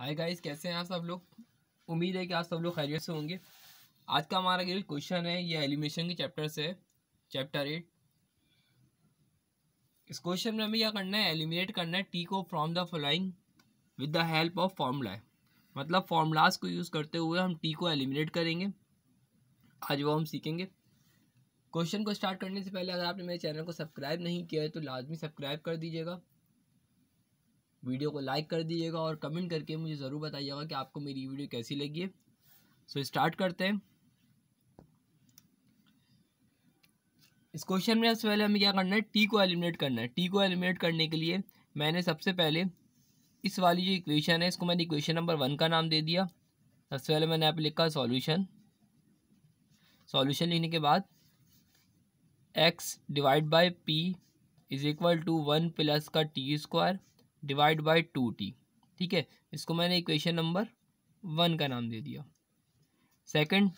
hi guys कैसे हैं आप सब लोग उम्मीद है कि आप सब लोग खैरियत से होंगे आज का हमारा जो क्वेश्चन है ये एलिमिनेशन के चैप्टर से चैप्टर एट इस क्वेश्चन में हमें क्या करना है एलिमिनेट करना है टी को from the flying with the help of formula मतलब फार्मूलाज को यूज़ करते हुए हम टी को एलिमिनेट करेंगे आज वो हम सीखेंगे क्वेश्चन को स्टार्ट करने से पहले अगर आपने मेरे चैनल को सब्सक्राइब नहीं किया है तो लाजमी सब्सक्राइब कर दीजिएगा वीडियो को लाइक कर दीजिएगा और कमेंट करके मुझे ज़रूर बताइएगा कि आपको मेरी वीडियो कैसी लगी है सो स्टार्ट करते हैं इस क्वेश्चन में सबसे पहले हमें क्या करना है टी को एलिमिनेट करना है टी को एलिमिनेट करने के लिए मैंने सबसे पहले इस वाली जो इक्वेशन है इसको मैंने इक्वेशन नंबर वन का नाम दे दिया सबसे पहले मैंने यहाँ लिखा सॉल्यूशन सॉल्यूशन लिखने के बाद x divide by p is equal to one plus का t square divide by two t ठीक है इसको मैंने इक्वेशन नंबर वन का नाम दे दिया सेकंड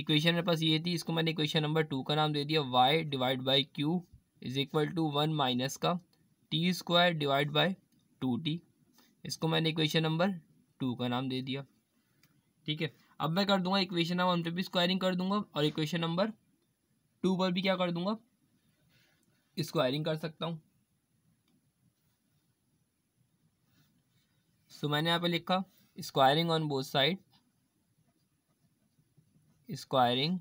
इक्वेशन मेरे पास ये थी इसको मैंने इक्वेशन नंबर टू का नाम दे दिया y divide by q is equal to one minus का t square divide by two t इसको मैंने इक्वेशन नंबर टू का नाम दे दिया ठीक है अब मैं कर दूंगा इक्वेशन नंबर वन पर भी स्क्वायरिंग कर दूंगा और इक्वेशन नंबर टू पर भी क्या कर दूंगा स्क्वायरिंग कर सकता हूँ सो मैंने यहाँ पे लिखा squaring on both side squaring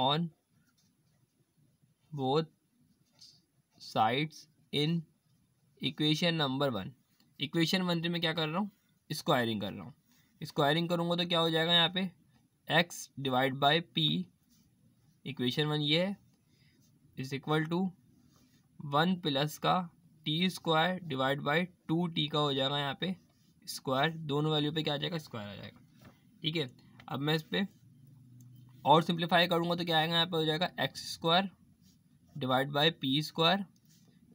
on both sides in equation number one equation one में क्या कर रहा हूँ स्क्वायरिंग कर रहा हूँ स्क्वायरिंग करूँगा तो क्या हो जाएगा यहाँ पे x divide by p equation one ये है is equal to one plus का t square divide by two t का हो जाएगा यहाँ पे स्क्वायर दोनों वैल्यू पे क्या आ जाएगा स्क्वायर आ जाएगा ठीक है अब मैं इस पर और सिंप्लीफाई करूँगा तो क्या आएगा यहाँ पर हो जाएगा x square divide by p square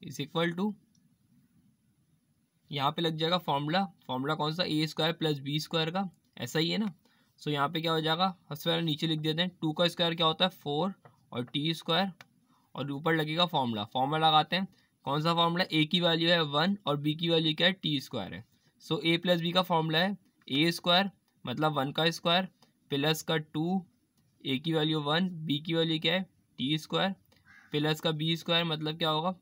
is equal to यहाँ पे लग जाएगा फॉर्मूला फॉर्मूला कौन सा a square plus b square का ऐसा ही है ना सो यहाँ पे क्या हो जाएगा सबसे पहले नीचे लिख देते हैं टू का स्क्वायर क्या होता है फोर और टी स्क्वायर और ऊपर लगेगा फॉर्मूला फॉर्मूला लगाते हैं कौन सा फॉर्मूला ए की वैल्यू है वन और बी की वैल्यू क्या है टी स्क्वायर है सो ए प्लस बी का फॉर्मूला है ए स्क्वायर मतलब वन का स्क्वायर प्लस का टू ए की वैल्यू वन बी की वैल्यू क्या है टी स्क्वायर प्लस का बी स्क्वायर मतलब क्या होगा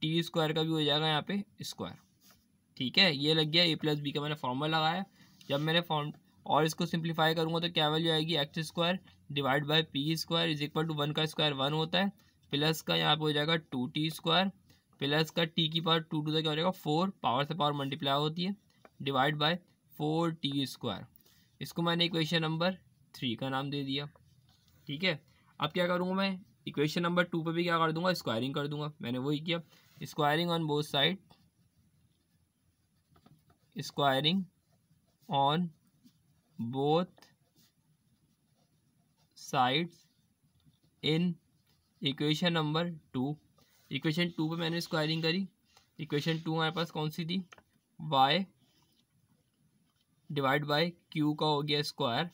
टी स्क्वायर का भी हो जाएगा यहाँ पे स्क्वायर ठीक है ये लग गया ए प्लस बी का मैंने फॉर्मूला लगाया जब मैंने फॉर्म और इसको सिंप्लीफाई करूँगा तो क्या वैल्यू आएगी x square divide by p square is equal to one का स्क्वायर वन होता है प्लस का यहाँ पे हो जाएगा टू टी स्क्वायर प्लस का टी की पावर टू टू का क्या हो जाएगा फोर पावर से पावर मल्टीप्लाई होती है divide by four t square इसको मैंने इक्वेशन नंबर थ्री का नाम दे दिया ठीक है अब क्या करूँगा मैं इक्वेशन नंबर टू पर भी क्या कर दूंगा स्क्वायरिंग कर दूंगा मैंने वही किया squaring on both side squaring on both sides in equation number two equation two पे मैंने स्क्वायरिंग करी इक्वेशन टू हमारे पास कौन सी थी वाई डिवाइड बाय क्यू का हो गया स्क्वायर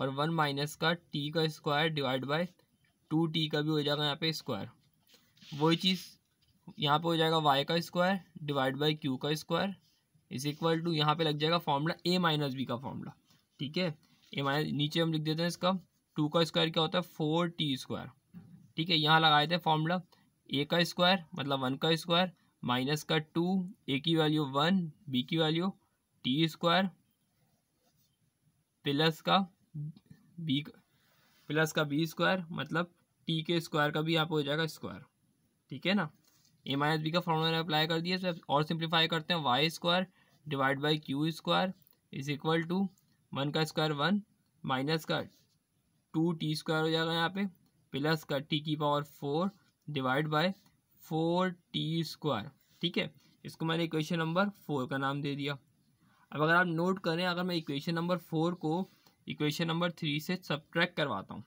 और वन माइनस का टी का square divide by two t का भी हो जाएगा यहाँ पे स्क्वायर वही चीज़ यहाँ पे हो जाएगा वाई का स्क्वायर डिवाइड बाई क्यू का स्क्वायर इज इक्वल टू यहाँ पे लग जाएगा फॉर्मूला ए माइनस बी का फॉर्मूला ठीक है ए माइनस नीचे हम लिख देते हैं इसका टू का स्क्वायर क्या होता है फोर टी स्क्वायर ठीक है यहाँ लगाए थे फॉर्मूला ए का स्क्वायर मतलब वन का स्क्वायर माइनस का टू ए की वैल्यू वन बी की वैल्यू टी स्क्वायर प्लस का बी प्लस का बी स्क्वायर मतलब टी के स्क्वायर का भी यहाँ पे हो जाएगा स्क्वायर ठीक है ना ए माइनस बी का फॉर्मूला अप्लाई कर दिया और सिंप्लीफाई करते हैं y square divide by q square is equal to one का स्क्वायर वन माइनस का टू टी स्क्वायर हो जाएगा यहाँ पे प्लस का टी की power four divide by four t square ठीक है इसको मैंने इक्वेशन नंबर फोर का नाम दे दिया अब अगर आप नोट करें अगर मैं इक्वेशन नंबर फोर को इक्वेशन नंबर थ्री से सब्ट्रैक करवाता हूँ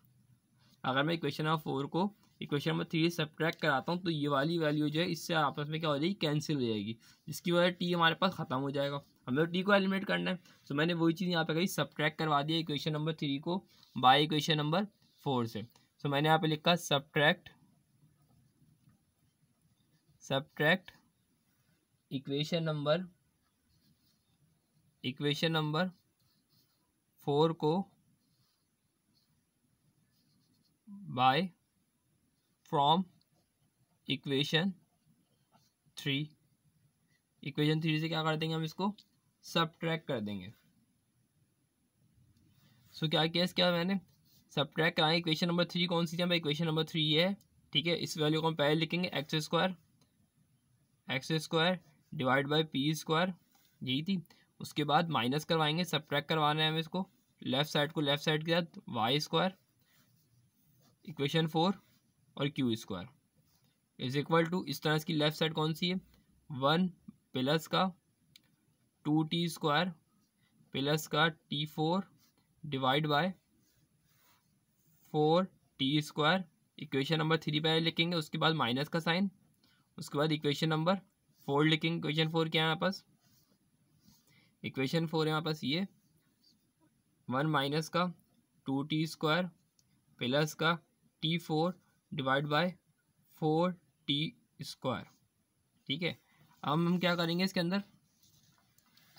अगर मैं इक्वेशन नंबर फोर को इक्वेशन नंबर थ्री से सब्ट्रैक कराता हूँ तो ये वाली वैल्यू जो है इससे आपस में क्या हो जाएगी कैंसिल हो जाएगी जिसकी वजह टी हमारे पास ख़त्म हो जाएगा हमें टी को एलिमिनेट करना है तो मैंने वही चीज़ यहाँ पे कही सब्ट्रैक करवा दिया इक्वेशन नंबर थ्री को बाई इक्वेशन नंबर फोर से सो मैंने यहाँ पे लिखा subtract subtract equation number equation number four को by from equation three equation three से क्या कर देंगे हम इसको सब कर देंगे सो so, क्या केस क्या मैंने ट्रैक कराएं इक्वेशन नंबर थ्री कौन सी थी इक्वेशन नंबर थ्री है ठीक है इस वैल्यू को हम पहले लिखेंगे x square x square divide by p square यही थी उसके बाद माइनस करवाएंगे सब करवा करवाना है हमें इसको लेफ्ट साइड को लेफ्ट साइड के साथ वाई स्क्वायर इक्वेशन फोर और q square is equal to इस तरह इसकी लेफ्ट साइड कौन सी है वन प्लस का टू टी स्क्वायर प्लस का t four divide by four t square equation number three पे लिखेंगे उसके बाद माइनस का साइन उसके बाद इक्वेशन नंबर फोर लिखेंगे इक्वेशन फोर क्या है पास इक्वेशन फोर है पास ये वन माइनस का टू टी स्क्वायर प्लस का t four divide by four t square ठीक है अब हम क्या करेंगे इसके अंदर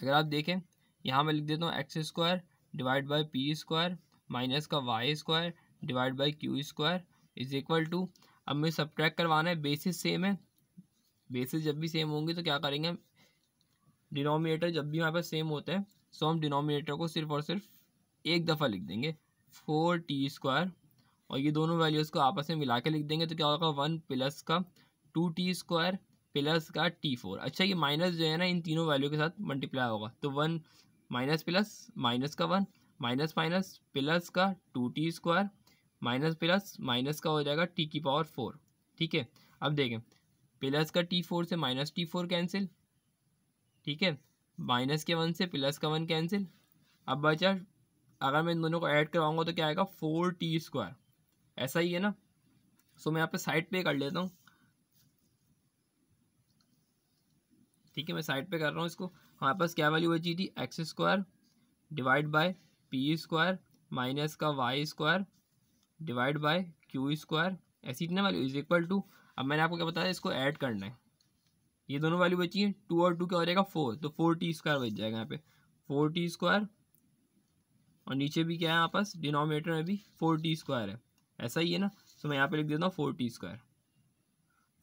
अगर आप देखें यहाँ मैं लिख देता हूँ x square divide by p square minus का y square divide by q square is equal to अब मुझे ट्रैक करवाना है बेसिस सेम है बेसिस जब भी सेम होंगी तो क्या करेंगे हम डिनोमिनेटर जब भी हमारे पास सेम होते हैं सो हम डिनोमिनेटर को सिर्फ और सिर्फ एक दफ़ा लिख देंगे फोर टी स्क्वायर और ये दोनों वैल्यूज़ को आपस में मिला के लिख देंगे तो क्या होगा वन प्लस का टू टी स्क्वायर प्लस का टी फोर अच्छा ये माइनस जो है ना इन तीनों वैल्यू के साथ मल्टीप्लाई होगा तो वन माइनस प्लस माइनस का वन माइनस माइनस प्लस का two t square minus plus minus का हो जाएगा टी की पावर फोर ठीक है अब देखें प्लस का टी फोर से माइनस टी फोर कैंसिल ठीक है माइनस के वन से प्लस का वन कैंसिल अब बचा अगर मैं इन दोनों को ऐड करवाऊंगा तो क्या आएगा फोर टी स्क्वायर ऐसा ही है ना सो मैं यहाँ पे साइड पे कर लेता हूँ ठीक है मैं साइड पे कर रहा हूँ इसको हमारे पास क्या वैल्यू बची थी x square divide by p square minus का y square divide by q square ऐसी इतना वैल्यू इज इक्वल टू अब मैंने आपको क्या बताया इसको ऐड करना है ये दोनों वैल्यू बची है टू और टू क्या हो जाएगा फोर तो फोर टी स्क्वायर बच जाएगा यहाँ पे फोर टी स्क्वायर और नीचे भी क्या है यहाँ पास डिनोमिनेटर में भी फोर टी स्क्वायर है ऐसा ही है ना तो मैं यहाँ पे लिख देता हूँ four t square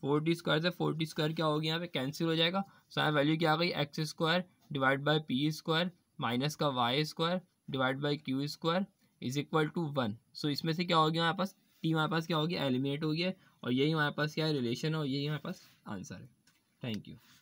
four t square से फोर टी स्क्वायर क्या होगी यहाँ पे कैंसिल हो जाएगा सो यहाँ वैल्यू क्या आ गई x square divide by p square minus का y square divide by q square is equal to one so इसमें से क्या हो गया हमारे पास टी हमारे पास क्या हो गया एलिमिनेट हो गया और यही हमारे पास क्या है रिलेशन है और यही हमारे पास आंसर है थैंक यू